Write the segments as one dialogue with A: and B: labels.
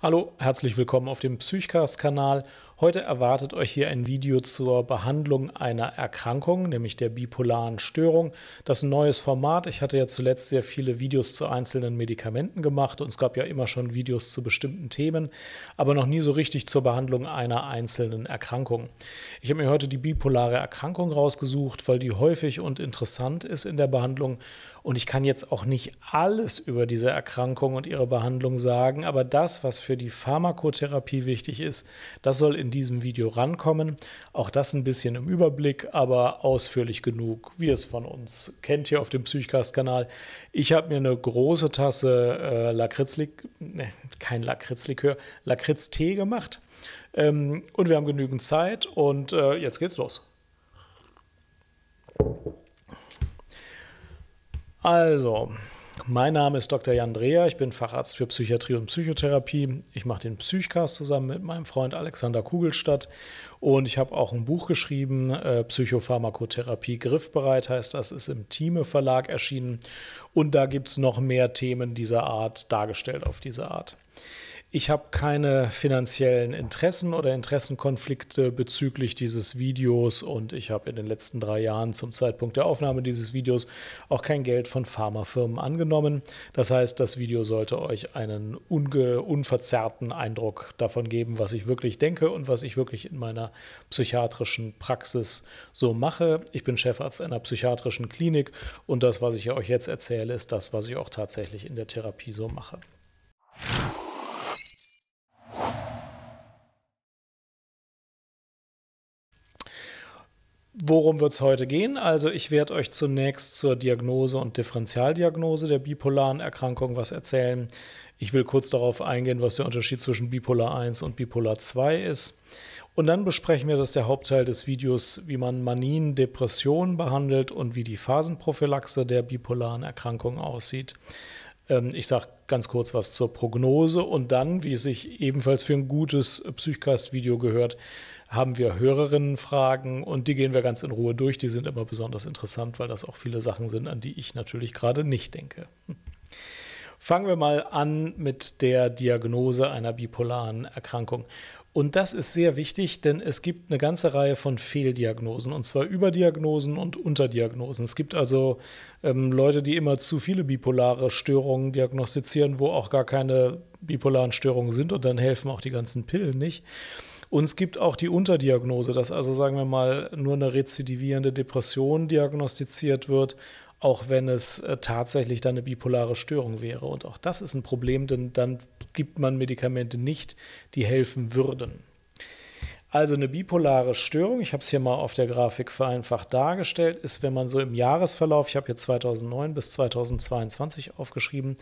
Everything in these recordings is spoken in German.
A: Hallo, herzlich willkommen auf dem Psychcast-Kanal. Heute erwartet euch hier ein Video zur Behandlung einer Erkrankung, nämlich der bipolaren Störung. Das ist ein neues Format. Ich hatte ja zuletzt sehr viele Videos zu einzelnen Medikamenten gemacht und es gab ja immer schon Videos zu bestimmten Themen, aber noch nie so richtig zur Behandlung einer einzelnen Erkrankung. Ich habe mir heute die bipolare Erkrankung rausgesucht, weil die häufig und interessant ist in der Behandlung und ich kann jetzt auch nicht alles über diese Erkrankung und ihre Behandlung sagen, aber das, was für die Pharmakotherapie wichtig ist, das soll in in diesem Video rankommen. Auch das ein bisschen im Überblick, aber ausführlich genug, wie es von uns kennt hier auf dem Psychcast-Kanal. Ich habe mir eine große Tasse äh, Lakritzlik, ne, kein Lakritzlikör, Lakritztee gemacht. Ähm, und wir haben genügend Zeit und äh, jetzt geht's los. Also, mein Name ist Dr. Jan Dreher, ich bin Facharzt für Psychiatrie und Psychotherapie. Ich mache den Psychcast zusammen mit meinem Freund Alexander Kugelstadt und ich habe auch ein Buch geschrieben, äh, Psychopharmakotherapie griffbereit heißt das, ist im Thieme Verlag erschienen und da gibt es noch mehr Themen dieser Art dargestellt auf diese Art. Ich habe keine finanziellen Interessen oder Interessenkonflikte bezüglich dieses Videos und ich habe in den letzten drei Jahren zum Zeitpunkt der Aufnahme dieses Videos auch kein Geld von Pharmafirmen angenommen. Das heißt, das Video sollte euch einen unverzerrten Eindruck davon geben, was ich wirklich denke und was ich wirklich in meiner psychiatrischen Praxis so mache. Ich bin Chefarzt einer psychiatrischen Klinik und das, was ich euch jetzt erzähle, ist das, was ich auch tatsächlich in der Therapie so mache. Worum wird es heute gehen? Also ich werde euch zunächst zur Diagnose und Differentialdiagnose der bipolaren Erkrankung was erzählen. Ich will kurz darauf eingehen, was der Unterschied zwischen Bipolar 1 und Bipolar 2 ist. Und dann besprechen wir, das der Hauptteil des Videos, wie man Manien, Depressionen behandelt und wie die Phasenprophylaxe der bipolaren Erkrankung aussieht. Ähm, ich sage ganz kurz was zur Prognose und dann, wie es sich ebenfalls für ein gutes Psychcast-Video gehört, haben wir Hörerinnenfragen und die gehen wir ganz in Ruhe durch. Die sind immer besonders interessant, weil das auch viele Sachen sind, an die ich natürlich gerade nicht denke. Fangen wir mal an mit der Diagnose einer bipolaren Erkrankung. Und das ist sehr wichtig, denn es gibt eine ganze Reihe von Fehldiagnosen, und zwar Überdiagnosen und Unterdiagnosen. Es gibt also ähm, Leute, die immer zu viele bipolare Störungen diagnostizieren, wo auch gar keine bipolaren Störungen sind, und dann helfen auch die ganzen Pillen nicht. Und es gibt auch die Unterdiagnose, dass also, sagen wir mal, nur eine rezidivierende Depression diagnostiziert wird, auch wenn es äh, tatsächlich dann eine bipolare Störung wäre. Und auch das ist ein Problem, denn dann gibt man Medikamente nicht, die helfen würden. Also eine bipolare Störung, ich habe es hier mal auf der Grafik vereinfacht dargestellt, ist, wenn man so im Jahresverlauf, ich habe hier 2009 bis 2022 aufgeschrieben,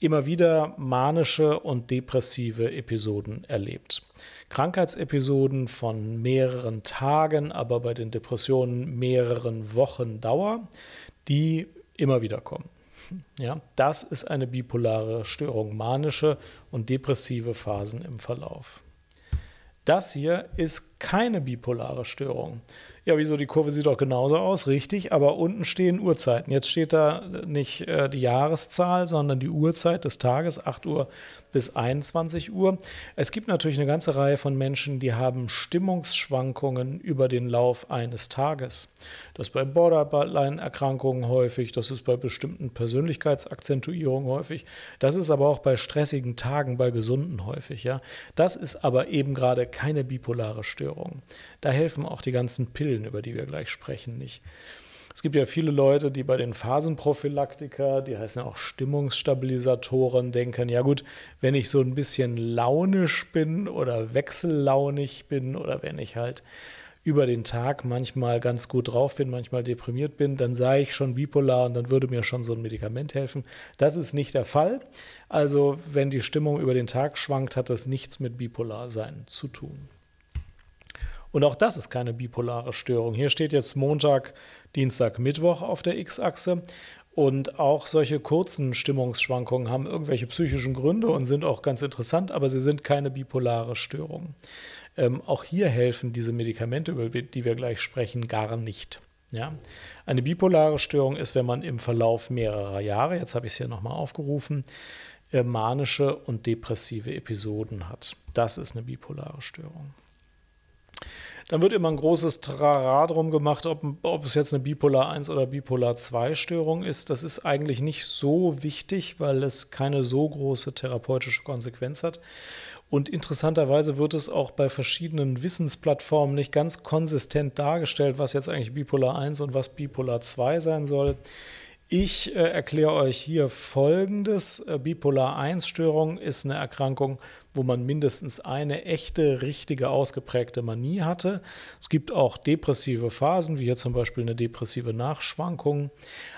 A: immer wieder manische und depressive Episoden erlebt. Krankheitsepisoden von mehreren Tagen, aber bei den Depressionen mehreren Wochen Dauer, die immer wieder kommen. Ja, das ist eine bipolare Störung, manische und depressive Phasen im Verlauf. Das hier ist keine bipolare Störung. Ja, wieso? Die Kurve sieht doch genauso aus, richtig, aber unten stehen Uhrzeiten. Jetzt steht da nicht äh, die Jahreszahl, sondern die Uhrzeit des Tages, 8 Uhr bis 21 Uhr. Es gibt natürlich eine ganze Reihe von Menschen, die haben Stimmungsschwankungen über den Lauf eines Tages. Das ist bei Borderline-Erkrankungen häufig, das ist bei bestimmten Persönlichkeitsakzentuierungen häufig, das ist aber auch bei stressigen Tagen bei Gesunden häufig. Ja? Das ist aber eben gerade keine bipolare Störung. Essstörung. Da helfen auch die ganzen Pillen, über die wir gleich sprechen, nicht. Es gibt ja viele Leute, die bei den Phasenprophylaktika, die heißen auch Stimmungsstabilisatoren, denken, ja gut, wenn ich so ein bisschen launisch bin oder wechsellaunig bin oder wenn ich halt über den Tag manchmal ganz gut drauf bin, manchmal deprimiert bin, dann sei ich schon bipolar und dann würde mir schon so ein Medikament helfen. Das ist nicht der Fall. Also wenn die Stimmung über den Tag schwankt, hat das nichts mit bipolar sein zu tun. Und auch das ist keine bipolare Störung. Hier steht jetzt Montag, Dienstag, Mittwoch auf der X-Achse. Und auch solche kurzen Stimmungsschwankungen haben irgendwelche psychischen Gründe und sind auch ganz interessant, aber sie sind keine bipolare Störung. Ähm, auch hier helfen diese Medikamente, über die wir gleich sprechen, gar nicht. Ja? Eine bipolare Störung ist, wenn man im Verlauf mehrerer Jahre, jetzt habe ich es hier nochmal aufgerufen, äh, manische und depressive Episoden hat. Das ist eine bipolare Störung. Dann wird immer ein großes Trara drum gemacht, ob, ob, es jetzt eine Bipolar 1 oder Bipolar 2 Störung ist. Das ist eigentlich nicht so wichtig, weil es keine so große therapeutische Konsequenz hat. Und interessanterweise wird es auch bei verschiedenen Wissensplattformen nicht ganz konsistent dargestellt, was jetzt eigentlich Bipolar 1 und was Bipolar 2 sein soll. Ich äh, erkläre euch hier Folgendes. Äh, Bipolar 1-Störung ist eine Erkrankung, wo man mindestens eine echte, richtige, ausgeprägte Manie hatte. Es gibt auch depressive Phasen, wie hier zum Beispiel eine depressive Nachschwankung.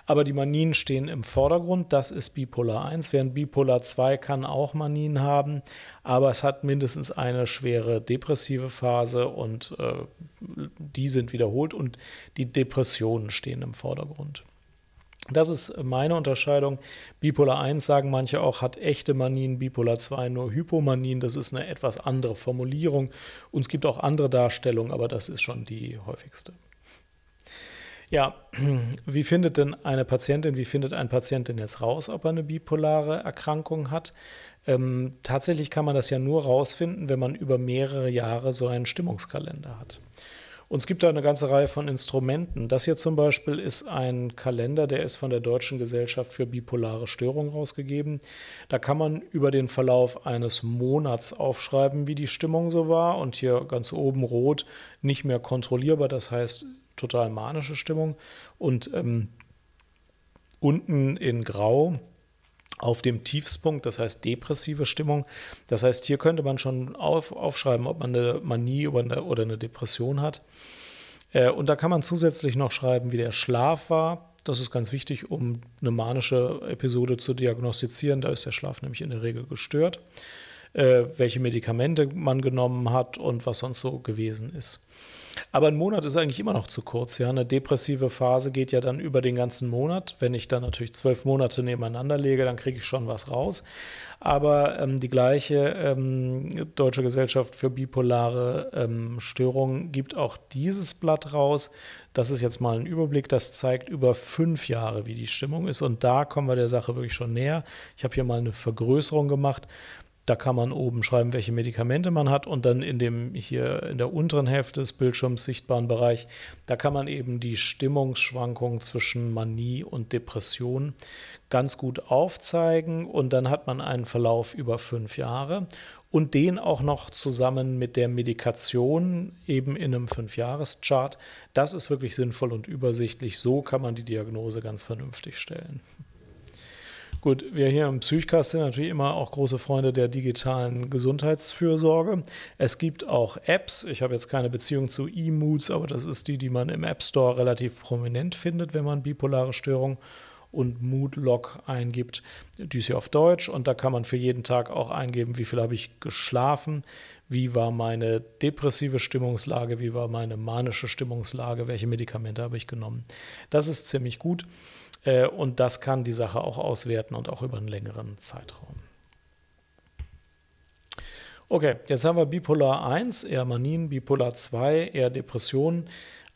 A: Aber die Manien stehen im Vordergrund. Das ist Bipolar 1, während Bipolar 2 kann auch Manien haben. Aber es hat mindestens eine schwere depressive Phase und äh, die sind wiederholt und die Depressionen stehen im Vordergrund. Das ist meine Unterscheidung. Bipolar 1, sagen manche auch, hat echte Manien, Bipolar 2 nur Hypomanien. Das ist eine etwas andere Formulierung. Und es gibt auch andere Darstellungen, aber das ist schon die häufigste. Ja, wie findet denn eine Patientin, wie findet ein Patient denn jetzt raus, ob er eine bipolare Erkrankung hat? Ähm, tatsächlich kann man das ja nur rausfinden, wenn man über mehrere Jahre so einen Stimmungskalender hat. Und es gibt da eine ganze Reihe von Instrumenten. Das hier zum Beispiel ist ein Kalender, der ist von der Deutschen Gesellschaft für bipolare Störungen rausgegeben. Da kann man über den Verlauf eines Monats aufschreiben, wie die Stimmung so war. Und hier ganz oben rot, nicht mehr kontrollierbar, das heißt total manische Stimmung. Und ähm, unten in grau auf dem Tiefspunkt, das heißt depressive Stimmung. Das heißt, hier könnte man schon auf, aufschreiben, ob man eine Manie oder eine, Depression hat. Äh, und da kann man zusätzlich noch schreiben, wie der Schlaf war. Das ist ganz wichtig, um eine manische Episode zu diagnostizieren. Da ist der Schlaf nämlich in der Regel gestört. Äh, welche Medikamente man genommen hat und was sonst so gewesen ist. Aber ein Monat ist eigentlich immer noch zu kurz. Ja, eine depressive Phase geht ja dann über den ganzen Monat. Wenn ich dann natürlich zwölf Monate nebeneinander lege, dann kriege ich schon was raus. Aber ähm, die gleiche ähm, Deutsche Gesellschaft für bipolare ähm, Störungen gibt auch dieses Blatt raus. Das ist jetzt mal ein Überblick. Das zeigt über fünf Jahre, wie die Stimmung ist. Und da kommen wir der Sache wirklich schon näher. Ich habe hier mal eine Vergrößerung gemacht. Da kann man oben schreiben, welche Medikamente man hat und dann in dem hier in der unteren Hälfte des Bildschirms sichtbaren Bereich, da kann man eben die Stimmungsschwankungen zwischen Manie und Depression ganz gut aufzeigen und dann hat man einen Verlauf über fünf Jahre und den auch noch zusammen mit der Medikation eben in einem Fünfjahreschart. Das ist wirklich sinnvoll und übersichtlich. So kann man die Diagnose ganz vernünftig stellen. Gut, wir hier im Psychcast sind natürlich immer auch große Freunde der digitalen Gesundheitsfürsorge. Es gibt auch Apps. Ich habe jetzt keine Beziehung zu E-Moods, aber das ist die, die man im App Store relativ prominent findet, wenn man bipolare Störung und Moodlog eingibt. Die ist hier auf Deutsch und da kann man für jeden Tag auch eingeben, wie viel habe ich geschlafen, wie war meine depressive Stimmungslage, wie war meine manische Stimmungslage, welche Medikamente habe ich genommen. Das ist ziemlich gut. Äh, und das kann die Sache auch auswerten und auch über einen längeren Zeitraum. Okay, jetzt haben wir Bipolar 1, eher Manien, Bipolar 2, eher Depressionen.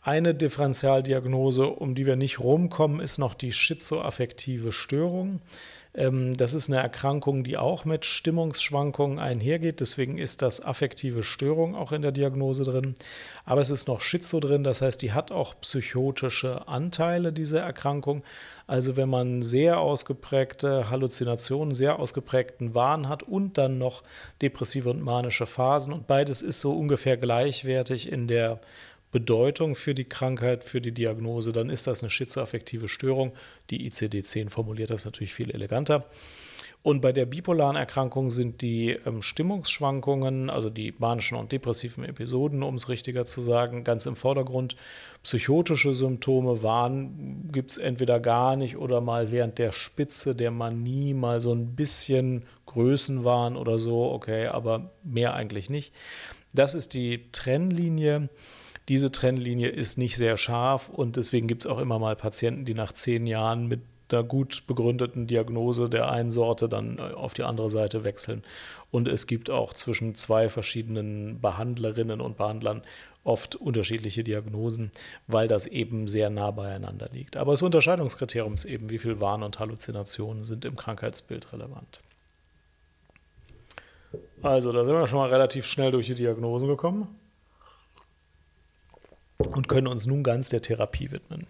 A: Eine Differentialdiagnose, um die wir nicht rumkommen, ist noch die schizoaffektive Störung. Ähm, das ist eine Erkrankung, die auch mit Stimmungsschwankungen einhergeht. Deswegen ist das affektive Störung auch in der Diagnose drin. Aber es ist noch Schizo drin. Das heißt, die hat auch psychotische Anteile, diese Erkrankung. Also wenn man sehr ausgeprägte Halluzinationen, sehr ausgeprägten Wahn hat und dann noch depressive und manische Phasen. Und beides ist so ungefähr gleichwertig in der Bedeutung für die Krankheit, für die Diagnose, dann ist das eine schizoaffektive Störung. Die ICD-10 formuliert das natürlich viel eleganter. Und bei der bipolaren Erkrankung sind die ähm, Stimmungsschwankungen, also die manischen und depressiven Episoden, um es richtiger zu sagen, ganz im Vordergrund. Psychotische Symptome waren, gibt es entweder gar nicht oder mal während der Spitze der Manie mal so ein bisschen Größen waren oder so, okay, aber mehr eigentlich nicht. Das ist die Trennlinie diese Trennlinie ist nicht sehr scharf und deswegen gibt es auch immer mal Patienten, die nach zehn Jahren mit einer gut begründeten Diagnose der einen Sorte dann äh, auf die andere Seite wechseln. Und es gibt auch zwischen zwei verschiedenen Behandlerinnen und Behandlern oft unterschiedliche Diagnosen, weil das eben sehr nah beieinander liegt. Aber das Unterscheidungskriterium ist eben, wie viel Wahn und Halluzinationen sind im Krankheitsbild relevant. Also, da sind wir schon mal relativ schnell durch die Diagnosen gekommen und können uns nun ganz der Therapie widmen.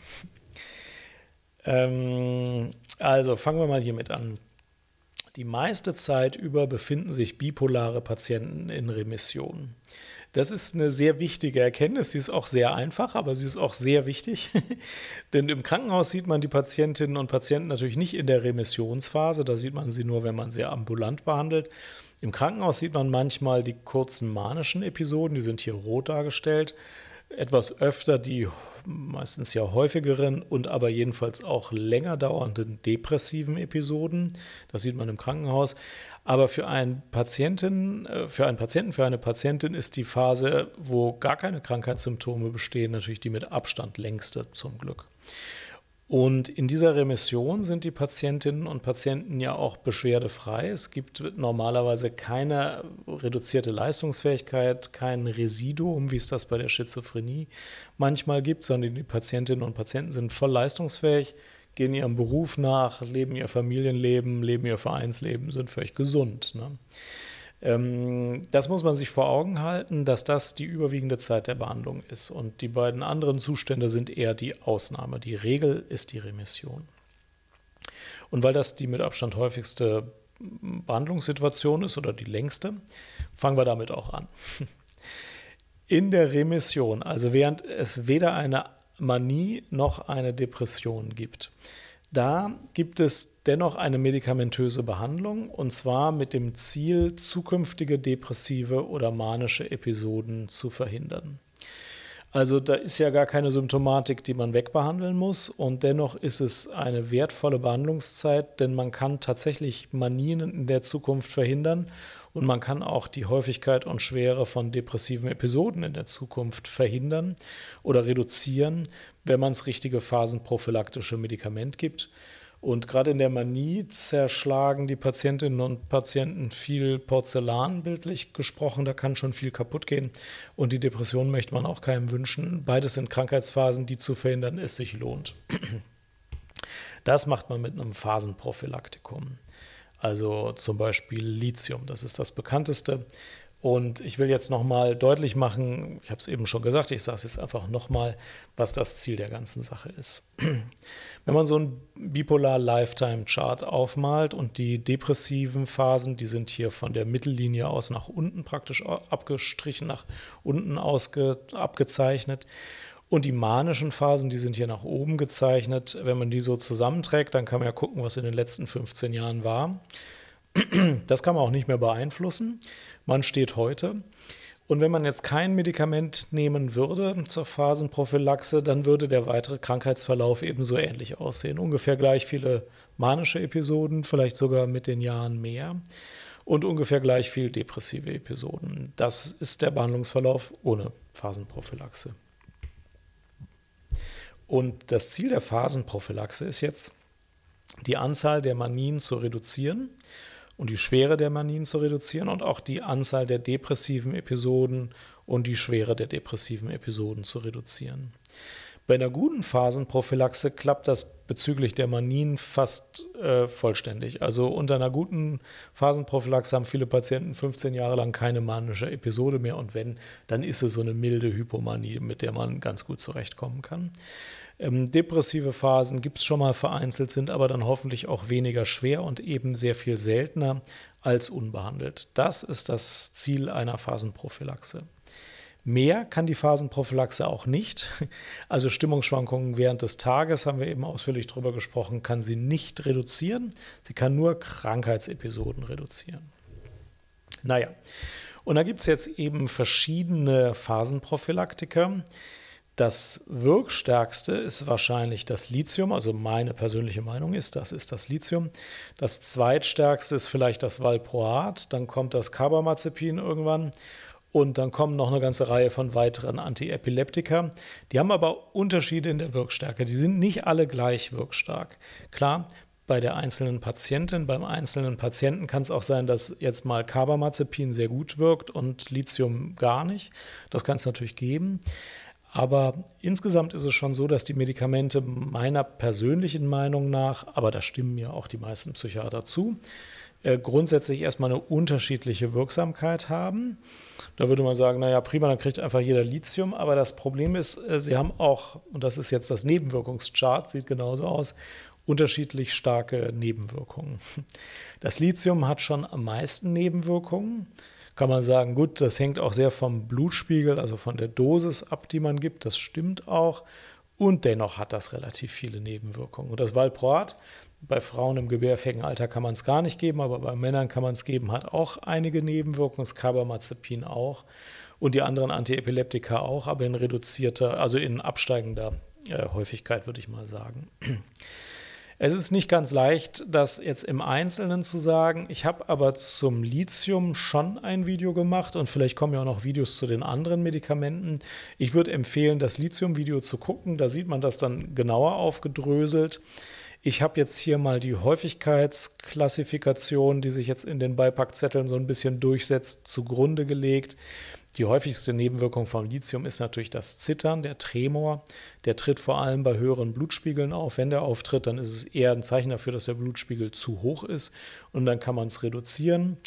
A: Ähm, also fangen wir mal hiermit an. Die meiste Zeit über befinden sich bipolare Patienten in Remission. Das ist eine sehr wichtige Erkenntnis. Sie ist auch sehr einfach, aber sie ist auch sehr wichtig. Denn im Krankenhaus sieht man die Patientinnen und Patienten natürlich nicht in der Remissionsphase. Da sieht man sie nur, wenn man sie ambulant behandelt. Im Krankenhaus sieht man manchmal die kurzen manischen Episoden, die sind hier rot dargestellt etwas öfter die meistens ja häufigeren und aber jedenfalls auch länger dauernden depressiven Episoden. Das sieht man im Krankenhaus. Aber für einen Patienten, äh, für einen Patienten, für eine Patientin ist die Phase, wo gar keine Krankheitssymptome bestehen, natürlich die mit Abstand längste zum Glück. Und in dieser Remission sind die Patientinnen und Patienten ja auch beschwerdefrei. Es gibt normalerweise keine reduzierte Leistungsfähigkeit, kein Residuum, wie es das bei der Schizophrenie manchmal gibt, sondern die Patientinnen und Patienten sind voll leistungsfähig, gehen ihrem Beruf nach, leben ihr Familienleben, leben ihr Vereinsleben, sind völlig gesund. Ne? Ähm, das muss man sich vor Augen halten, dass das die überwiegende Zeit der Behandlung ist. Und die beiden anderen Zustände sind eher die Ausnahme. Die Regel ist die Remission. Und weil das die mit Abstand häufigste Behandlungssituation ist oder die längste, fangen wir damit auch an. In der Remission, also während es weder eine Manie noch eine Depression gibt, da gibt es dennoch eine medikamentöse Behandlung und zwar mit dem Ziel, zukünftige depressive oder manische Episoden zu verhindern. Also da ist ja gar keine Symptomatik, die man wegbehandeln muss und dennoch ist es eine wertvolle Behandlungszeit, denn man kann tatsächlich Manien in der Zukunft verhindern und man kann auch die Häufigkeit und Schwere von depressiven Episoden in der Zukunft verhindern oder reduzieren, wenn man das richtige phasenprophylaktische Medikament gibt. Und gerade in der Manie zerschlagen die Patientinnen und Patienten viel Porzellan, bildlich gesprochen. Da kann schon viel kaputt gehen. Und die Depression möchte man auch keinem wünschen. Beides sind Krankheitsphasen, die zu verhindern es sich lohnt. Das macht man mit einem Phasenprophylaktikum also zum Beispiel Lithium, das ist das bekannteste. Und ich will jetzt nochmal deutlich machen, ich habe es eben schon gesagt, ich sage es jetzt einfach nochmal, was das Ziel der ganzen Sache ist. Wenn man so einen Bipolar Lifetime Chart aufmalt und die depressiven Phasen, die sind hier von der Mittellinie aus nach unten praktisch abgestrichen, nach unten abgezeichnet. Und die manischen Phasen, die sind hier nach oben gezeichnet. Wenn man die so zusammenträgt, dann kann man ja gucken, was in den letzten 15 Jahren war. Das kann man auch nicht mehr beeinflussen. Man steht heute. Und wenn man jetzt kein Medikament nehmen würde zur Phasenprophylaxe, dann würde der weitere Krankheitsverlauf ebenso ähnlich aussehen. Ungefähr gleich viele manische Episoden, vielleicht sogar mit den Jahren mehr und ungefähr gleich viel depressive Episoden. Das ist der Behandlungsverlauf ohne Phasenprophylaxe. Und das Ziel der Phasenprophylaxe ist jetzt, die Anzahl der Manien zu reduzieren und die Schwere der Manien zu reduzieren und auch die Anzahl der depressiven Episoden und die Schwere der depressiven Episoden zu reduzieren. Bei einer guten Phasenprophylaxe klappt das bezüglich der Manien fast äh, vollständig. Also unter einer guten Phasenprophylaxe haben viele Patienten 15 Jahre lang keine manische Episode mehr und wenn, dann ist es so eine milde Hypomanie, mit der man ganz gut zurechtkommen kann. Ähm, depressive Phasen gibt es schon mal vereinzelt, sind aber dann hoffentlich auch weniger schwer und eben sehr viel seltener als unbehandelt. Das ist das Ziel einer Phasenprophylaxe. Mehr kann die Phasenprophylaxe auch nicht. Also Stimmungsschwankungen während des Tages, haben wir eben ausführlich darüber gesprochen, kann sie nicht reduzieren. Sie kann nur Krankheitsepisoden reduzieren. Naja, und da gibt es jetzt eben verschiedene Phasenprophylaktika. Das wirkstärkste ist wahrscheinlich das Lithium, also meine persönliche Meinung ist, das ist das Lithium. Das zweitstärkste ist vielleicht das Valproat, dann kommt das Carbamazepin irgendwann und dann kommen noch eine ganze Reihe von weiteren Antiepileptika. Die haben aber Unterschiede in der Wirkstärke. Die sind nicht alle gleich wirkstark. Klar, bei der einzelnen Patientin, beim einzelnen Patienten kann es auch sein, dass jetzt mal Carbamazepin sehr gut wirkt und Lithium gar nicht. Das kann es natürlich geben. Aber insgesamt ist es schon so, dass die Medikamente meiner persönlichen Meinung nach, aber da stimmen ja auch die meisten Psychiater zu, äh, grundsätzlich erstmal eine unterschiedliche Wirksamkeit haben. Da würde man sagen, naja, prima, dann kriegt einfach jeder Lithium. Aber das Problem ist, äh, sie haben auch, und das ist jetzt das Nebenwirkungschart, sieht genauso aus, unterschiedlich starke Nebenwirkungen. Das Lithium hat schon am meisten Nebenwirkungen. Kann man sagen, gut, das hängt auch sehr vom Blutspiegel, also von der Dosis ab, die man gibt. Das stimmt auch. Und dennoch hat das relativ viele Nebenwirkungen. Und das Valproat, bei Frauen im gebärfähigen Alter kann man es gar nicht geben, aber bei Männern kann man es geben, hat auch einige Nebenwirkungen, das Carbamazepin auch und die anderen Antiepileptika auch, aber in reduzierter, also in absteigender äh, Häufigkeit, würde ich mal sagen. Es ist nicht ganz leicht, das jetzt im Einzelnen zu sagen. Ich habe aber zum Lithium schon ein Video gemacht und vielleicht kommen ja auch noch Videos zu den anderen Medikamenten. Ich würde empfehlen, das Lithium-Video zu gucken. Da sieht man das dann genauer aufgedröselt. Ich habe jetzt hier mal die Häufigkeitsklassifikation, die sich jetzt in den Beipackzetteln so ein bisschen durchsetzt, zugrunde gelegt. Die häufigste Nebenwirkung vom Lithium ist natürlich das Zittern, der Tremor. Der tritt vor allem bei höheren Blutspiegeln auf. Wenn der auftritt, dann ist es eher ein Zeichen dafür, dass der Blutspiegel zu hoch ist und dann kann man es reduzieren.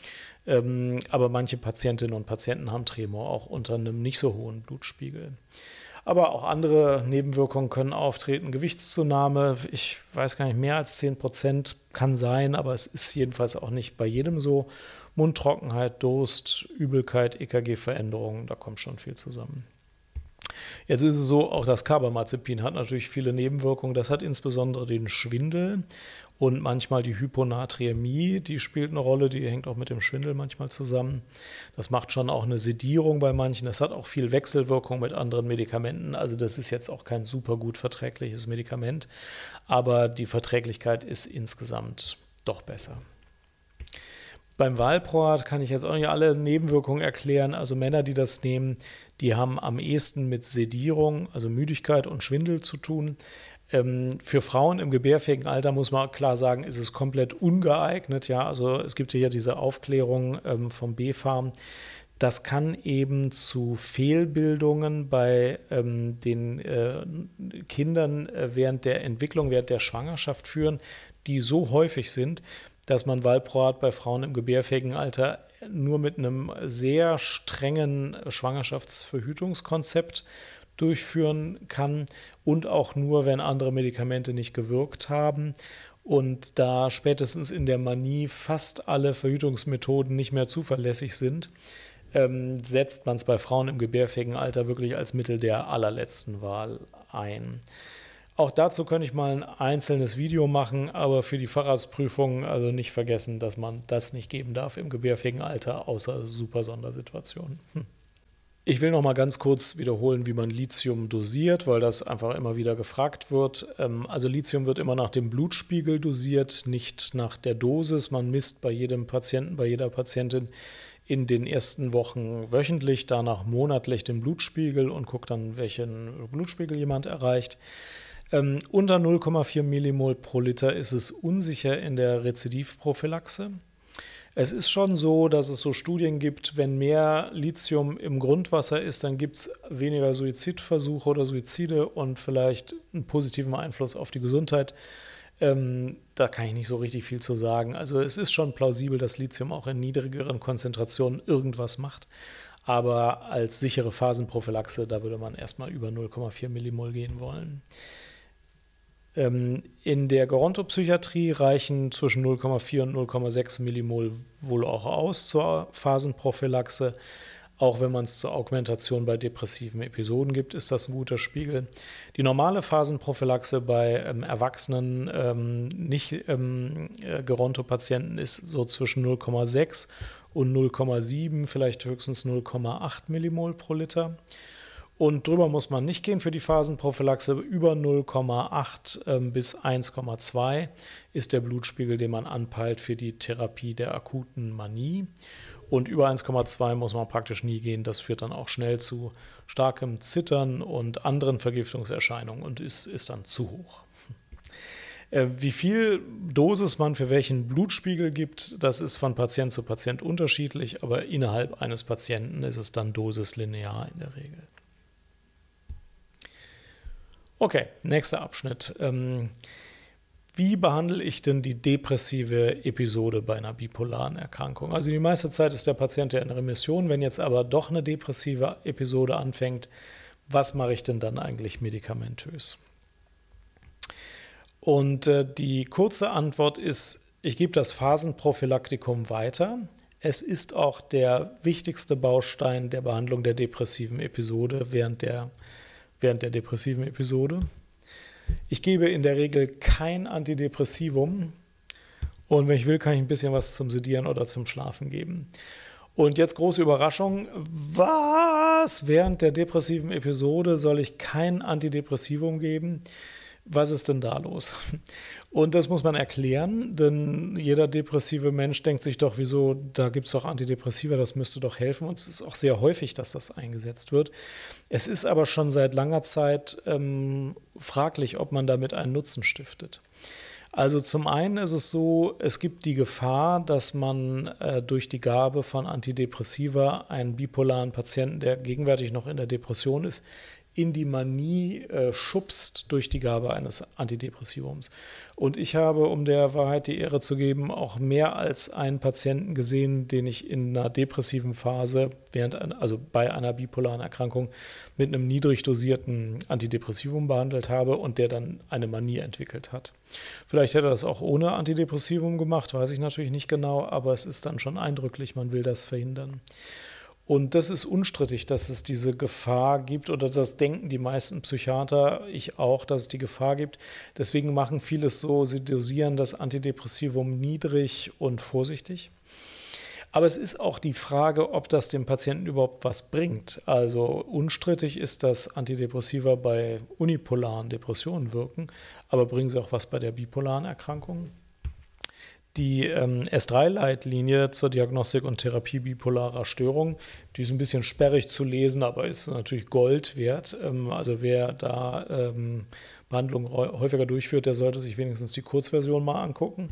A: Ähm, aber manche Patientinnen und Patienten haben Tremor auch unter einem nicht so hohen Blutspiegel. Aber auch andere Nebenwirkungen können auftreten. Gewichtszunahme, ich weiß gar nicht, mehr als 10 Prozent kann sein, aber es ist jedenfalls auch nicht bei jedem so. Mundtrockenheit, Durst, Übelkeit, EKG-Veränderungen, da kommt schon viel zusammen. Jetzt ist es so, auch das Carbamazepin hat natürlich viele Nebenwirkungen. Das hat insbesondere den Schwindel und manchmal die Hyponatriämie, die spielt eine Rolle, die hängt auch mit dem Schwindel manchmal zusammen. Das macht schon auch eine Sedierung bei manchen. Das hat auch viel Wechselwirkung mit anderen Medikamenten. Also das ist jetzt auch kein super gut verträgliches Medikament, aber die Verträglichkeit ist insgesamt doch besser. Beim Valproat kann ich jetzt auch nicht alle Nebenwirkungen erklären. Also Männer, die das nehmen, die haben am ehesten mit Sedierung, also Müdigkeit und Schwindel zu tun. Ähm, für Frauen im gebärfähigen Alter muss man klar sagen, ist es komplett ungeeignet. Ja, also es gibt hier diese Aufklärung ähm, vom B-Farm. Das kann eben zu Fehlbildungen bei ähm, den äh, Kindern äh, während der Entwicklung, während der Schwangerschaft führen, die so häufig sind, dass man Valproat bei Frauen im gebärfähigen Alter nur mit einem sehr strengen Schwangerschaftsverhütungskonzept durchführen kann und auch nur, wenn andere Medikamente nicht gewirkt haben und da spätestens in der Manie fast alle Verhütungsmethoden nicht mehr zuverlässig sind, ähm, setzt man es bei Frauen im gebärfähigen Alter wirklich als Mittel der allerletzten Wahl ein. Auch dazu könnte ich mal ein einzelnes Video machen, aber für die Fahrradsprüfung also nicht vergessen, dass man das nicht geben darf im gebärfähigen Alter, außer super Sondersituationen. Hm. Ich will noch mal ganz kurz wiederholen, wie man Lithium dosiert, weil das einfach immer wieder gefragt wird. Ähm, also Lithium wird immer nach dem Blutspiegel dosiert, nicht nach der Dosis. Man misst bei jedem Patienten, bei jeder Patientin in den ersten Wochen wöchentlich, danach monatlich den Blutspiegel und guckt dann, welchen Blutspiegel jemand erreicht. Ähm, unter 0,4 Millimol pro Liter ist es unsicher in der Rezidivprophylaxe. Es ist schon so, dass es so Studien gibt, wenn mehr Lithium im Grundwasser ist, dann gibt es weniger Suizidversuche oder Suizide und vielleicht einen positiven Einfluss auf die Gesundheit. Ähm, da kann ich nicht so richtig viel zu sagen. Also es ist schon plausibel, dass Lithium auch in niedrigeren Konzentrationen irgendwas macht. Aber als sichere Phasenprophylaxe, da würde man erstmal über 0,4 Millimol gehen wollen. Ähm, in der Gerontopsychiatrie reichen zwischen 0,4 und 0,6 Millimol wohl auch aus zur Phasenprophylaxe. Auch wenn man es zur Augmentation bei depressiven Episoden gibt, ist das ein guter Spiegel. Die normale Phasenprophylaxe bei ähm, erwachsenen, ähm, nicht ähm, äh, Geronto-Patienten ist so zwischen 0,6 und 0,7, vielleicht höchstens 0,8 Millimol pro Liter. Und drüber muss man nicht gehen für die Phasenprophylaxe. Über 0,8 ähm, bis 1,2 ist der Blutspiegel, den man anpeilt für die Therapie der akuten Manie. Und über 1,2 muss man praktisch nie gehen. Das führt dann auch schnell zu starkem Zittern und anderen Vergiftungserscheinungen und ist, ist dann zu hoch. Äh, wie viel Dosis man für welchen Blutspiegel gibt, das ist von Patient zu Patient unterschiedlich, aber innerhalb eines Patienten ist es dann dosislinear in der Regel. Okay, nächster Abschnitt. Ähm, wie behandle ich denn die depressive Episode bei einer bipolaren Erkrankung? Also die meiste Zeit ist der Patient ja in Remission. Wenn jetzt aber doch eine depressive Episode anfängt, was mache ich denn dann eigentlich medikamentös? Und äh, die kurze Antwort ist, ich gebe das Phasenprophylaktikum weiter. Es ist auch der wichtigste Baustein der Behandlung der depressiven Episode während der während der depressiven Episode. Ich gebe in der Regel kein Antidepressivum und wenn ich will, kann ich ein bisschen was zum Sedieren oder zum Schlafen geben. Und jetzt große Überraschung, was? Während der depressiven Episode soll ich kein Antidepressivum geben? was ist denn da los? Und das muss man erklären, denn jeder depressive Mensch denkt sich doch, wieso, da gibt es doch Antidepressiva, das müsste doch helfen. Und es ist auch sehr häufig, dass das eingesetzt wird. Es ist aber schon seit langer Zeit ähm, fraglich, ob man damit einen Nutzen stiftet. Also zum einen ist es so, es gibt die Gefahr, dass man äh, durch die Gabe von Antidepressiva einen bipolaren Patienten, der gegenwärtig noch in der Depression ist, in die Manie äh, schubst durch die Gabe eines Antidepressivums. Und ich habe, um der Wahrheit die Ehre zu geben, auch mehr als einen Patienten gesehen, den ich in einer depressiven Phase, während, also bei einer bipolaren Erkrankung, mit einem niedrig dosierten Antidepressivum behandelt habe und der dann eine Manie entwickelt hat. Vielleicht hätte er das auch ohne Antidepressivum gemacht, weiß ich natürlich nicht genau, aber es ist dann schon eindrücklich, man will das verhindern. Und das ist unstrittig, dass es diese Gefahr gibt oder das denken die meisten Psychiater, ich auch, dass es die Gefahr gibt. Deswegen machen viele es so, sie dosieren das Antidepressivum niedrig und vorsichtig. Aber es ist auch die Frage, ob das dem Patienten überhaupt was bringt. Also unstrittig ist, dass Antidepressiva bei unipolaren Depressionen wirken, aber bringen sie auch was bei der bipolaren Erkrankung? die ähm, S3-Leitlinie zur Diagnostik und Therapie bipolarer Störung. Die ist ein bisschen sperrig zu lesen, aber ist natürlich Gold wert. Ähm, also wer da ähm, Behandlungen häufiger durchführt, der sollte sich wenigstens die Kurzversion mal angucken.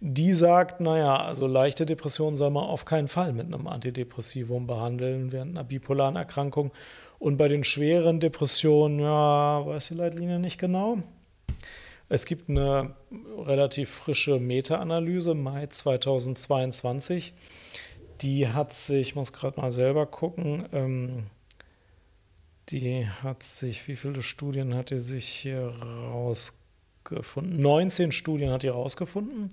A: Die sagt, naja, also leichte Depressionen soll man auf keinen Fall mit einem Antidepressivum behandeln während einer bipolaren Erkrankung. Und bei den schweren Depressionen, ja, weiß die Leitlinie nicht genau. Es gibt eine relativ frische Meta-Analyse, Mai 2022. Die hat sich, ich muss gerade mal selber gucken, ähm, die hat sich, wie viele Studien hat die sich hier rausgefunden? 19 Studien hat die rausgefunden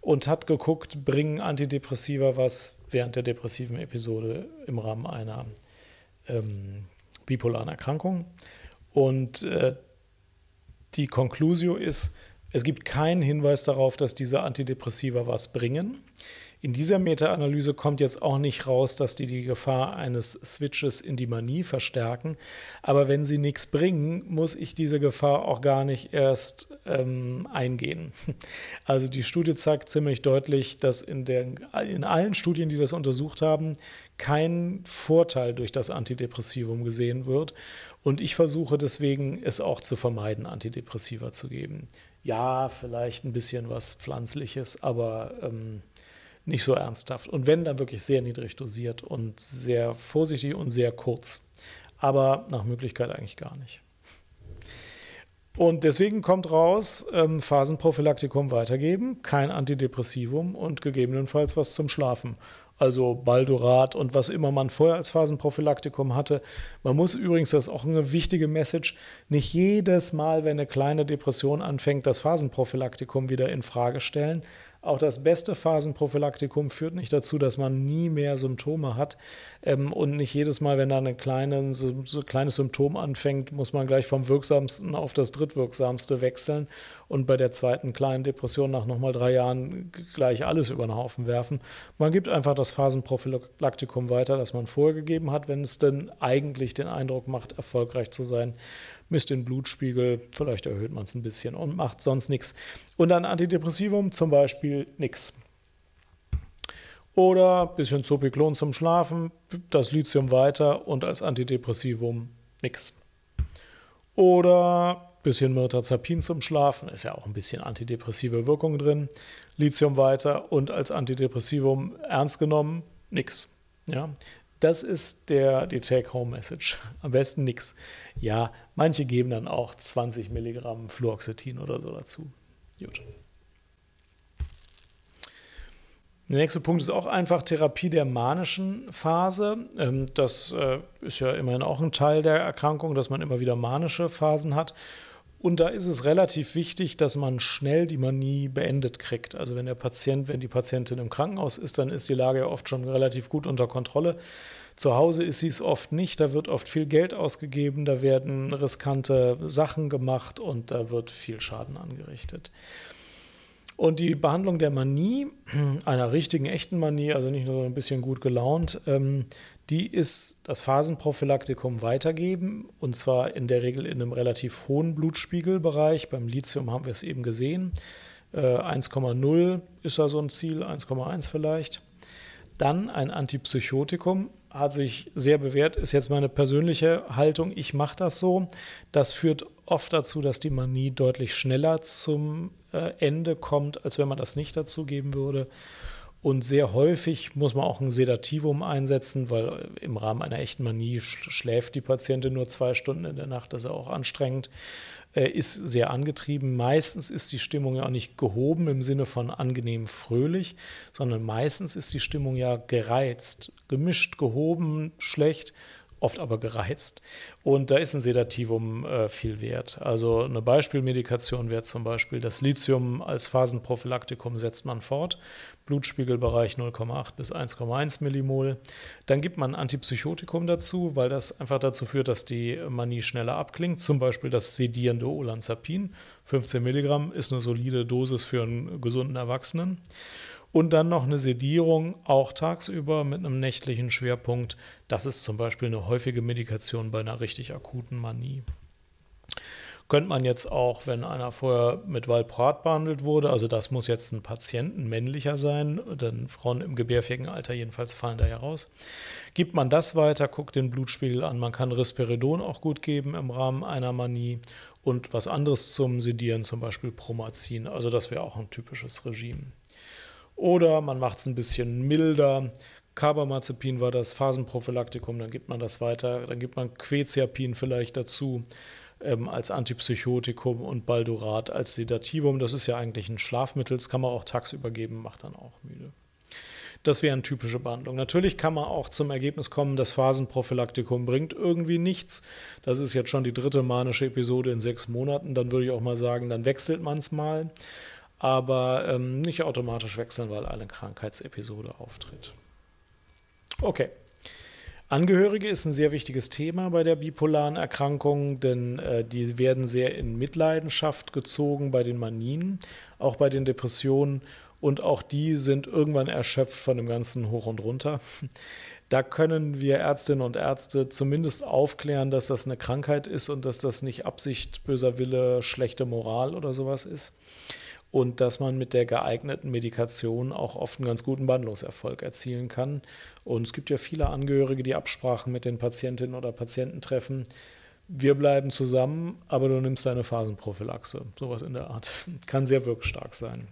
A: und hat geguckt, bringen Antidepressiva was während der depressiven Episode im Rahmen einer ähm, bipolaren Erkrankung. Und äh, die Conclusio ist, es gibt keinen Hinweis darauf, dass diese Antidepressiva was bringen. In dieser Meta-Analyse kommt jetzt auch nicht raus, dass die die Gefahr eines Switches in die Manie verstärken. Aber wenn sie nichts bringen, muss ich diese Gefahr auch gar nicht erst ähm, eingehen. Also die Studie zeigt ziemlich deutlich, dass in, der, in allen Studien, die das untersucht haben, kein Vorteil durch das Antidepressivum gesehen wird. Und ich versuche deswegen, es auch zu vermeiden, Antidepressiva zu geben. Ja, vielleicht ein bisschen was Pflanzliches, aber ähm, nicht so ernsthaft. Und wenn, dann wirklich sehr niedrig dosiert und sehr vorsichtig und sehr kurz. Aber nach Möglichkeit eigentlich gar nicht. Und deswegen kommt raus, ähm, Phasenprophylaktikum weitergeben, kein Antidepressivum und gegebenenfalls was zum Schlafen also Baldurat und was immer man vorher als Phasenprophylaktikum hatte. Man muss übrigens, das ist auch eine wichtige Message, nicht jedes Mal, wenn eine kleine Depression anfängt, das Phasenprophylaktikum wieder in Frage stellen. Auch das beste Phasenprophylaktikum führt nicht dazu, dass man nie mehr Symptome hat. Ähm, und nicht jedes Mal, wenn da ein kleine, so, so kleines Symptom anfängt, muss man gleich vom wirksamsten auf das drittwirksamste wechseln und bei der zweiten kleinen Depression nach nochmal drei Jahren gleich alles über den Haufen werfen. Man gibt einfach das Phasenprophylaktikum weiter, das man vorher gegeben hat, wenn es denn eigentlich den Eindruck macht, erfolgreich zu sein misst den Blutspiegel, vielleicht erhöht man es ein bisschen und macht sonst nichts. Und dann Antidepressivum zum Beispiel nichts. Oder ein bisschen Zopiklon zum Schlafen, das Lithium weiter und als Antidepressivum nichts. Oder ein bisschen Mirtazapin zum Schlafen, ist ja auch ein bisschen antidepressive Wirkung drin. Lithium weiter und als Antidepressivum ernst genommen, nichts. Ja? Das ist der, die Take-Home-Message. Am besten nichts. Ja, manche geben dann auch 20 Milligramm Fluoxetin oder so dazu. Gut. Der nächste Punkt ist auch einfach Therapie der manischen Phase. Ähm, das äh, ist ja immerhin auch ein Teil der Erkrankung, dass man immer wieder manische Phasen hat. Und da ist es relativ wichtig, dass man schnell die Manie beendet kriegt. Also wenn der Patient, wenn die Patientin im Krankenhaus ist, dann ist die Lage ja oft schon relativ gut unter Kontrolle. Zu Hause ist sie es oft nicht, da wird oft viel Geld ausgegeben, da werden riskante Sachen gemacht und da wird viel Schaden angerichtet. Und die Behandlung der Manie, einer richtigen, echten Manie, also nicht nur so ein bisschen gut gelaunt, ähm, die ist das Phasenprophylaktikum weitergeben und zwar in der Regel in einem relativ hohen Blutspiegelbereich. Beim Lithium haben wir es eben gesehen. 1,0 äh, ist da so ein Ziel, 1,1 vielleicht. Dann ein Antipsychotikum, hat sich sehr bewährt, ist jetzt meine persönliche Haltung, ich mache das so. Das führt oft dazu, dass die Manie deutlich schneller zum äh, Ende kommt, als wenn man das nicht dazugeben würde. Und sehr häufig muss man auch ein Sedativum einsetzen, weil im Rahmen einer echten Manie schläft die Patientin nur zwei Stunden in der Nacht, das ist ja auch anstrengend, äh, ist sehr angetrieben. Meistens ist die Stimmung ja auch nicht gehoben im Sinne von angenehm fröhlich, sondern meistens ist die Stimmung ja gereizt, gemischt, gehoben, schlecht oft aber gereizt. Und da ist ein Sedativum äh, viel wert. Also eine Beispielmedikation wäre zum Beispiel das Lithium als Phasenprophylaktikum setzt man fort. Blutspiegelbereich 0,8 bis 1,1 Millimol. Dann gibt man ein Antipsychotikum dazu, weil das einfach dazu führt, dass die Manie schneller abklingt. Zum Beispiel das sedierende Olanzapin. 15 Milligramm ist eine solide Dosis für einen gesunden Erwachsenen. Und dann noch eine Sedierung, auch tagsüber mit einem nächtlichen Schwerpunkt. Das ist zum Beispiel eine häufige Medikation bei einer richtig akuten Manie. Könnte man jetzt auch, wenn einer vorher mit Valprat behandelt wurde, also das muss jetzt ein Patienten männlicher sein, denn Frauen im gebärfähigen Alter jedenfalls fallen da ja raus. Gibt man das weiter, guckt den Blutspiegel an. Man kann Risperidon auch gut geben im Rahmen einer Manie und was anderes zum Sedieren, zum Beispiel Promazin. Also das wäre auch ein typisches Regime. Oder man macht es ein bisschen milder. Carbamazepin war das Phasenprophylaktikum, dann gibt man das weiter. Dann gibt man Quetiapin vielleicht dazu ähm, als Antipsychotikum und Baldurat als Sedativum. Das ist ja eigentlich ein Schlafmittel, das kann man auch tagsüber geben, macht dann auch müde. Das wäre eine typische Behandlung. Natürlich kann man auch zum Ergebnis kommen, das Phasenprophylaktikum bringt irgendwie nichts. Das ist jetzt schon die dritte manische Episode in sechs Monaten. Dann würde ich auch mal sagen, dann wechselt man es mal aber ähm, nicht automatisch wechseln, weil eine Krankheitsepisode auftritt. Okay. Angehörige ist ein sehr wichtiges Thema bei der bipolaren Erkrankung, denn äh, die werden sehr in Mitleidenschaft gezogen bei den Manien, auch bei den Depressionen und auch die sind irgendwann erschöpft von dem ganzen Hoch und Runter. Da können wir Ärztinnen und Ärzte zumindest aufklären, dass das eine Krankheit ist und dass das nicht Absicht, böser Wille, schlechte Moral oder sowas ist und dass man mit der geeigneten Medikation auch oft einen ganz guten Behandlungserfolg erzielen kann. Und es gibt ja viele Angehörige, die Absprachen mit den Patientinnen oder Patienten treffen. Wir bleiben zusammen, aber du nimmst deine Phasenprophylaxe, sowas in der Art. Kann sehr wirkstark sein.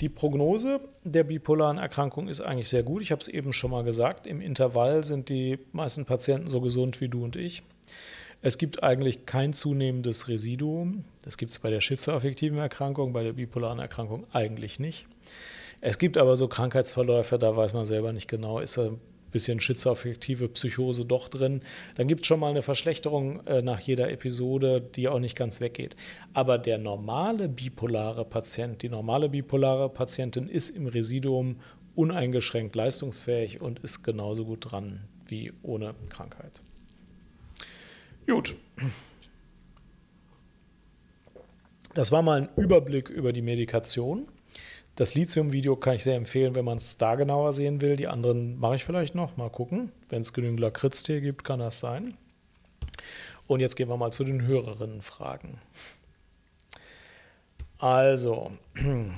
A: Die Prognose der bipolaren Erkrankung ist eigentlich sehr gut. Ich habe es eben schon mal gesagt. Im Intervall sind die meisten Patienten so gesund wie du und ich. Es gibt eigentlich kein zunehmendes Residuum. Das gibt es bei der schizoaffektiven Erkrankung, bei der bipolaren Erkrankung eigentlich nicht. Es gibt aber so Krankheitsverläufe, da weiß man selber nicht genau, ist da ein bisschen schizoaffektive Psychose doch drin. Dann gibt es schon mal eine Verschlechterung äh, nach jeder Episode, die auch nicht ganz weggeht. Aber der normale bipolare Patient, die normale bipolare Patientin ist im Residuum uneingeschränkt leistungsfähig und ist genauso gut dran wie ohne Krankheit. Gut. Das war mal ein Überblick über die Medikation. Das Lithium-Video kann ich sehr empfehlen, wenn man es da genauer sehen will. Die anderen mache ich vielleicht noch. Mal gucken. Wenn es genügend Lakritztee gibt, kann das sein. Und jetzt gehen wir mal zu den Hörerinnenfragen. Also,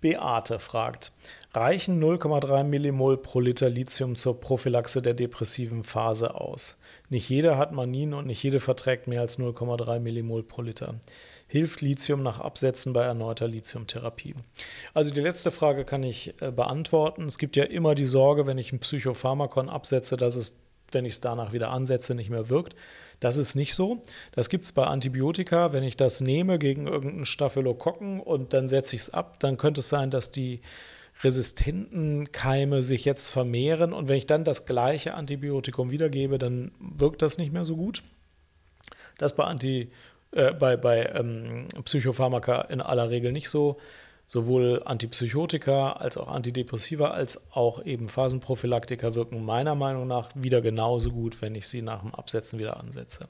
A: Beate fragt, reichen 0,3 Millimol pro Liter Lithium zur Prophylaxe der depressiven Phase aus? Nicht jeder hat Manin und nicht jede verträgt mehr als 0,3 Millimol pro Liter. Hilft Lithium nach Absetzen bei erneuter Lithiumtherapie? Also die letzte Frage kann ich äh, beantworten. Es gibt ja immer die Sorge, wenn ich ein Psychopharmakon absetze, dass es wenn ich es danach wieder ansetze, nicht mehr wirkt. Das ist nicht so. Das gibt es bei Antibiotika. Wenn ich das nehme gegen irgendeinen Staphylokokken und dann setze ich es ab, dann könnte es sein, dass die resistenten Keime sich jetzt vermehren und wenn ich dann das gleiche Antibiotikum wiedergebe, dann wirkt das nicht mehr so gut. Das bei Anti äh, bei, bei ähm, Psychopharmaka in aller Regel nicht so. Sowohl Antipsychotika als auch Antidepressiva als auch eben Phasenprophylaktika wirken meiner Meinung nach wieder genauso gut, wenn ich sie nach dem Absetzen wieder ansetze.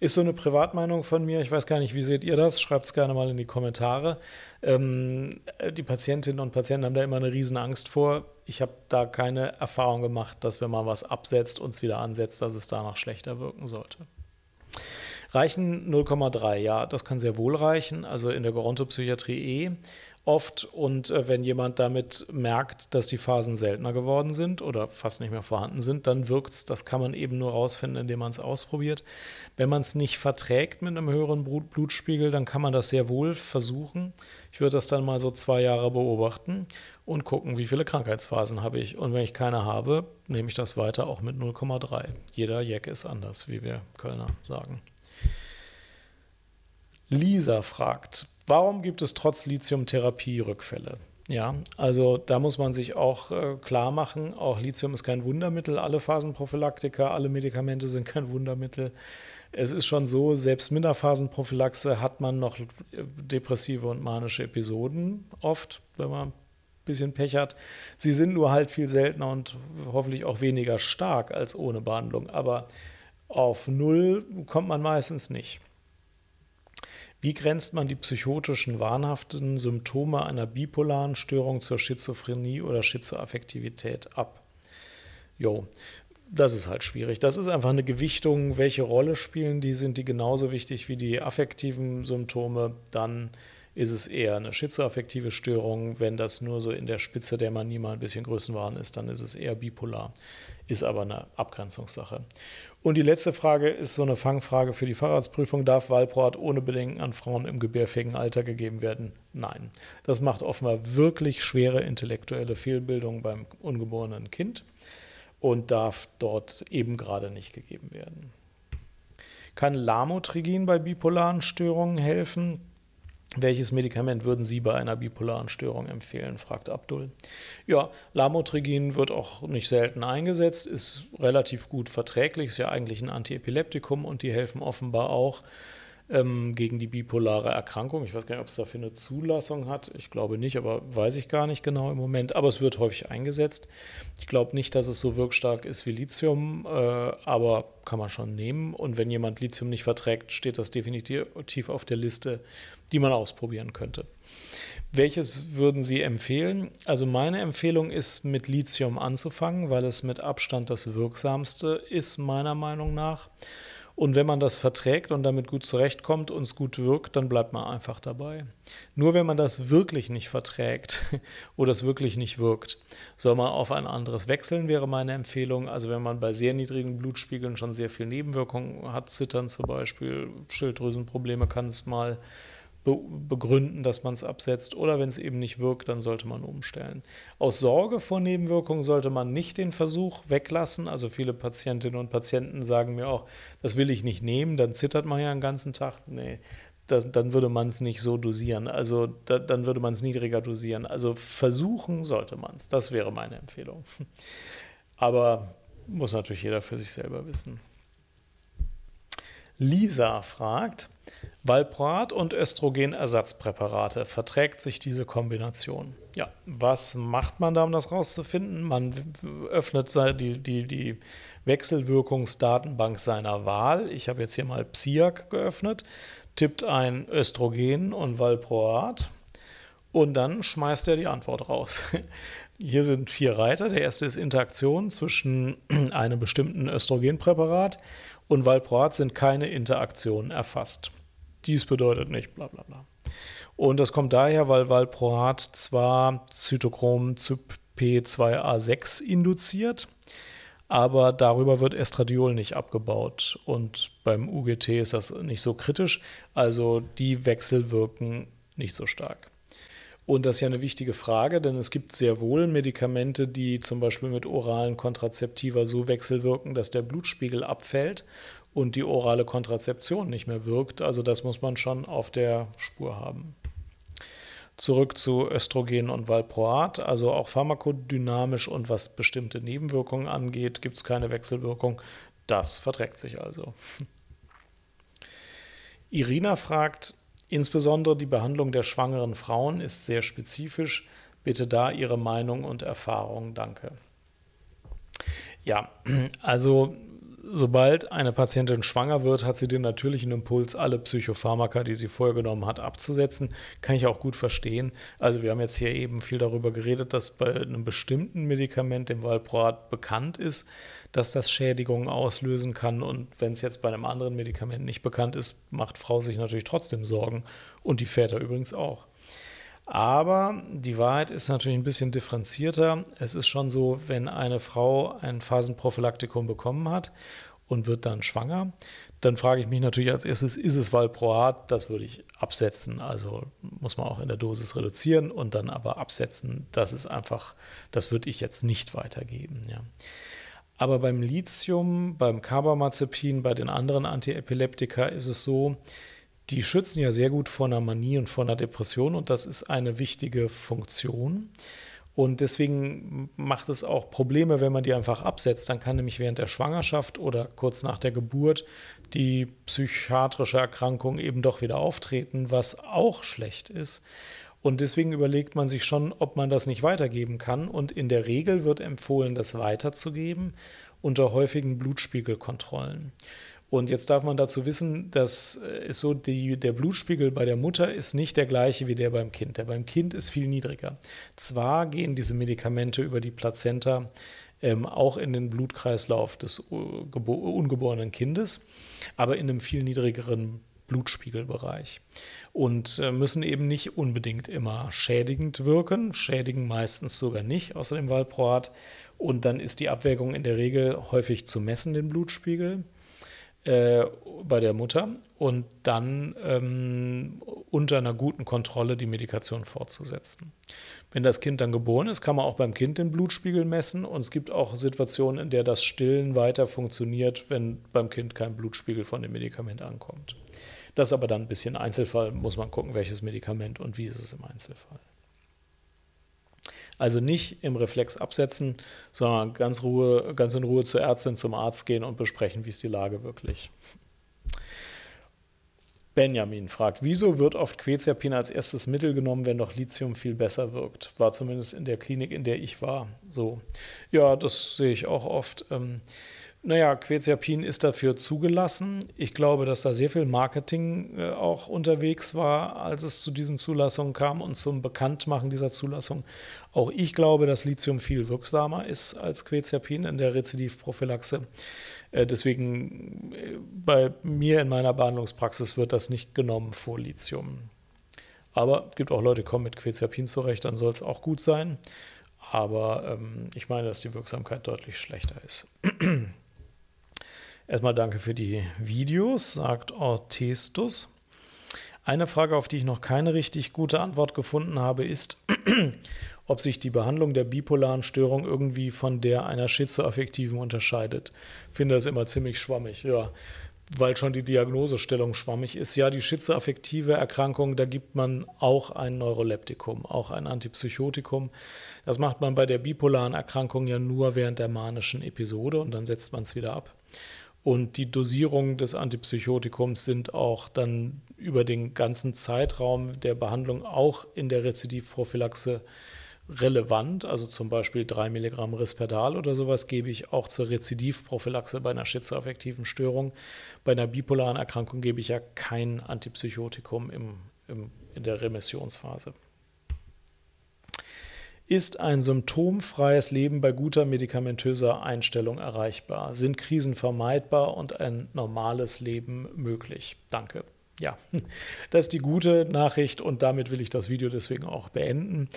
A: Ist so eine Privatmeinung von mir. Ich weiß gar nicht, wie seht ihr das? Schreibt es gerne mal in die Kommentare. Ähm, äh, die Patientinnen und Patienten haben da immer eine riesen Angst vor. Ich habe da keine Erfahrung gemacht, dass wenn man was absetzt und es wieder ansetzt, dass es danach schlechter wirken sollte. Reichen 0,3, ja, das kann sehr wohl reichen, also in der Gerontopsychiatrie eh oft. Und äh, wenn jemand damit merkt, dass die Phasen seltener geworden sind oder fast nicht mehr vorhanden sind, dann wirkt es, das kann man eben nur rausfinden, indem man es ausprobiert. Wenn man es nicht verträgt mit einem höheren Blut Blutspiegel, dann kann man das sehr wohl versuchen. Ich würde das dann mal so zwei Jahre beobachten und gucken, wie viele Krankheitsphasen habe ich. Und wenn ich keine habe, nehme ich das weiter auch mit 0,3. Jeder Jack ist anders, wie wir Kölner sagen. Lisa fragt, Warum gibt es trotz Lithiumtherapie Rückfälle? Ja, also da muss man sich auch äh, klar machen, auch Lithium ist kein Wundermittel, alle Phasenprophylaktika, alle Medikamente sind kein Wundermittel. Es ist schon so, selbst mit der Phasenprophylaxe hat man noch äh, depressive und manische Episoden oft, wenn man ein bisschen Pech hat. Sie sind nur halt viel seltener und hoffentlich auch weniger stark als ohne Behandlung, aber auf Null kommt man meistens nicht. Wie grenzt man die psychotischen, wahnhaften Symptome einer bipolaren Störung zur Schizophrenie oder Schizoaffektivität ab? Jo, das ist halt schwierig. Das ist einfach eine Gewichtung, welche Rolle spielen die, sind die genauso wichtig wie die affektiven Symptome, dann ist es eher eine schizoaffektive Störung. Wenn das nur so in der Spitze der Manie mal ein bisschen Größenwahn ist, dann ist es eher bipolar ist aber eine Abgrenzungssache. Und die letzte Frage ist so eine Fangfrage für die Fahrradsprüfung. Darf Walproat ohne Bedenken an Frauen im gebärfähigen Alter gegeben werden? Nein. Das macht offenbar wirklich schwere intellektuelle Fehlbildungen beim ungeborenen Kind und darf dort eben gerade nicht gegeben werden. Kann Lamotrigin bei bipolaren Störungen helfen? Welches Medikament würden Sie bei einer bipolaren Störung empfehlen? fragt Abdul. Ja, Lamotrigin wird auch nicht selten eingesetzt, ist relativ gut verträglich, ist ja eigentlich ein Antiepileptikum und die helfen offenbar auch ähm, gegen die bipolare Erkrankung. Ich weiß gar nicht, ob es dafür eine Zulassung hat. Ich glaube nicht, aber weiß ich gar nicht genau im Moment. Aber es wird häufig eingesetzt. Ich glaube nicht, dass es so wirkstark ist wie Lithium, äh, aber kann man schon nehmen. Und wenn jemand Lithium nicht verträgt, steht das definitiv auf der Liste die man ausprobieren könnte. Welches würden Sie empfehlen? Also meine Empfehlung ist, mit Lithium anzufangen, weil es mit Abstand das wirksamste ist, meiner Meinung nach. Und wenn man das verträgt und damit gut zurechtkommt und es gut wirkt, dann bleibt man einfach dabei. Nur wenn man das wirklich nicht verträgt oder es wirklich nicht wirkt, soll man auf ein anderes wechseln, wäre meine Empfehlung. Also wenn man bei sehr niedrigen Blutspiegeln schon sehr viel Nebenwirkungen hat, Zittern zum Beispiel, Schilddrüsenprobleme kann es mal be begründen, dass man es absetzt. Oder wenn es eben nicht wirkt, dann sollte man umstellen. Aus Sorge vor Nebenwirkungen sollte man nicht den Versuch weglassen. Also viele Patientinnen und Patienten sagen mir auch, das will ich nicht nehmen, dann zittert man ja den ganzen Tag. Nee, das, dann würde man es nicht so dosieren. Also da, dann würde man es niedriger dosieren. Also versuchen sollte man es. Das wäre meine Empfehlung. Aber muss natürlich jeder für sich selber wissen. Lisa fragt, Valproat und Östrogenersatzpräparate verträgt sich diese Kombination. Ja, was macht man da, um das rauszufinden? Man öffnet die, die, die Wechselwirkungsdatenbank seiner Wahl. Ich habe jetzt hier mal PSIAC geöffnet, tippt ein Östrogen und Valproat und dann schmeißt er die Antwort raus. Hier sind vier Reiter. Der erste ist Interaktion zwischen einem bestimmten Östrogenpräparat und Valproat sind keine Interaktionen erfasst dies bedeutet nicht, bla bla bla. Und das kommt daher, weil Valproat zwar Zytochrom P2A6 induziert, aber darüber wird Estradiol nicht abgebaut. Und beim UGT ist das nicht so kritisch. Also die Wechsel nicht so stark. Und das ist ja eine wichtige Frage, denn es gibt sehr wohl Medikamente, die zum Beispiel mit oralen Kontrazeptiva so wechselwirken, dass der Blutspiegel abfällt und die orale Kontrazeption nicht mehr wirkt. Also das muss man schon auf der Spur haben. Zurück zu Östrogen und Valproat. Also auch pharmakodynamisch und was bestimmte Nebenwirkungen angeht, gibt es keine Wechselwirkung. Das verträgt sich also. Irina fragt, insbesondere die Behandlung der schwangeren Frauen ist sehr spezifisch. Bitte da Ihre Meinung und Erfahrung. Danke. Ja, also Sobald eine Patientin schwanger wird, hat sie den natürlichen Impuls, alle Psychopharmaka, die sie vorher genommen hat, abzusetzen. Kann ich auch gut verstehen. Also wir haben jetzt hier eben viel darüber geredet, dass bei einem bestimmten Medikament, dem Valproat, bekannt ist, dass das Schädigungen auslösen kann. Und wenn es jetzt bei einem anderen Medikament nicht bekannt ist, macht Frau sich natürlich trotzdem Sorgen und die Väter übrigens auch. Aber die Wahrheit ist natürlich ein bisschen differenzierter. Es ist schon so, wenn eine Frau ein Phasenprophylaktikum bekommen hat und wird dann schwanger, dann frage ich mich natürlich als erstes, ist es Valproat? Das würde ich absetzen. Also muss man auch in der Dosis reduzieren und dann aber absetzen. Das ist einfach, das würde ich jetzt nicht weitergeben. Ja. Aber beim Lithium, beim Carbamazepin, bei den anderen Antiepileptika ist es so, die schützen ja sehr gut vor einer Manie und vor einer Depression und das ist eine wichtige Funktion. Und deswegen macht es auch Probleme, wenn man die einfach absetzt. Dann kann nämlich während der Schwangerschaft oder kurz nach der Geburt die psychiatrische Erkrankung eben doch wieder auftreten, was auch schlecht ist. Und deswegen überlegt man sich schon, ob man das nicht weitergeben kann. Und in der Regel wird empfohlen, das weiterzugeben unter häufigen Blutspiegelkontrollen. Und jetzt darf man dazu wissen, dass äh, ist so die, der Blutspiegel bei der Mutter ist nicht der gleiche wie der beim Kind. Der beim Kind ist viel niedriger. Zwar gehen diese Medikamente über die Plazenta ähm, auch in den Blutkreislauf des äh, ungeborenen Kindes, aber in einem viel niedrigeren Blutspiegelbereich und äh, müssen eben nicht unbedingt immer schädigend wirken, schädigen meistens sogar nicht, außer dem Valproat. Und dann ist die Abwägung in der Regel häufig zu messen, den Blutspiegel äh, bei der Mutter und dann ähm, unter einer guten Kontrolle die Medikation fortzusetzen. Wenn das Kind dann geboren ist, kann man auch beim Kind den Blutspiegel messen und es gibt auch Situationen, in der das Stillen weiter funktioniert, wenn beim Kind kein Blutspiegel von dem Medikament ankommt. Das ist aber dann ein bisschen Einzelfall, muss man gucken, welches Medikament und wie ist es im Einzelfall. Also nicht im Reflex absetzen, sondern ganz, Ruhe, ganz in Ruhe zur Ärztin, zum Arzt gehen und besprechen, wie ist die Lage wirklich. Benjamin fragt, wieso wird oft Quetiapin als erstes Mittel genommen, wenn doch Lithium viel besser wirkt? War zumindest in der Klinik, in der ich war, so. Ja, das sehe ich auch oft. Ähm, naja, Quetiapin ist dafür zugelassen. Ich glaube, dass da sehr viel Marketing äh, auch unterwegs war, als es zu diesen Zulassungen kam und zum Bekanntmachen dieser Zulassung. Auch ich glaube, dass Lithium viel wirksamer ist als Quetiapin in der Rezidivprophylaxe. Äh, deswegen äh, bei mir in meiner Behandlungspraxis wird das nicht genommen vor Lithium. Aber es gibt auch Leute, die kommen mit Quetiapin zurecht, dann soll es auch gut sein. Aber ähm, ich meine, dass die Wirksamkeit deutlich schlechter ist. Erstmal danke für die Videos, sagt Ortestus. Eine Frage, auf die ich noch keine richtig gute Antwort gefunden habe, ist, ob sich die Behandlung der bipolaren Störung irgendwie von der einer schizoaffektiven unterscheidet. Ich Finde das immer ziemlich schwammig, ja. Weil schon die Diagnosestellung schwammig ist. Ja, die schizoaffektive Erkrankung, da gibt man auch ein Neuroleptikum, auch ein Antipsychotikum. Das macht man bei der bipolaren Erkrankung ja nur während der manischen Episode und dann setzt man es wieder ab. Und die Dosierung des Antipsychotikums sind auch dann über den ganzen Zeitraum der Behandlung auch in der Rezidivprophylaxe relevant. Also zum Beispiel 3 Milligramm Risperdal oder sowas gebe ich auch zur Rezidivprophylaxe bei einer schizoaffektiven Störung. Bei einer bipolaren Erkrankung gebe ich ja kein Antipsychotikum im, im, in der Remissionsphase. Ist ein symptomfreies Leben bei guter medikamentöser Einstellung erreichbar? Sind Krisen vermeidbar und ein normales Leben möglich? Danke. Ja, das ist die gute Nachricht und damit will ich das Video deswegen auch beenden.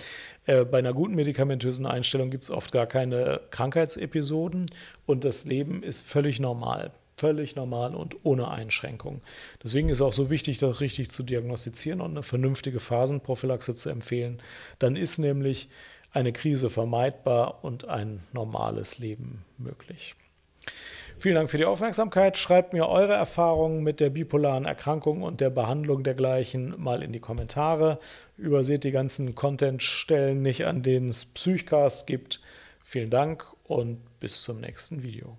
A: Äh, bei einer guten medikamentösen Einstellung gibt es oft gar keine Krankheitsepisoden und das Leben ist völlig normal. Völlig normal und ohne Einschränkung. Deswegen ist auch so wichtig, das richtig zu diagnostizieren und eine vernünftige Phasenprophylaxe zu empfehlen. Dann ist nämlich eine Krise vermeidbar und ein normales Leben möglich. Vielen Dank für die Aufmerksamkeit. Schreibt mir eure Erfahrungen mit der bipolaren Erkrankung und der Behandlung dergleichen mal in die Kommentare. Überseht die ganzen Content-Stellen nicht, an denen es Psychcast gibt. Vielen Dank und bis zum nächsten Video.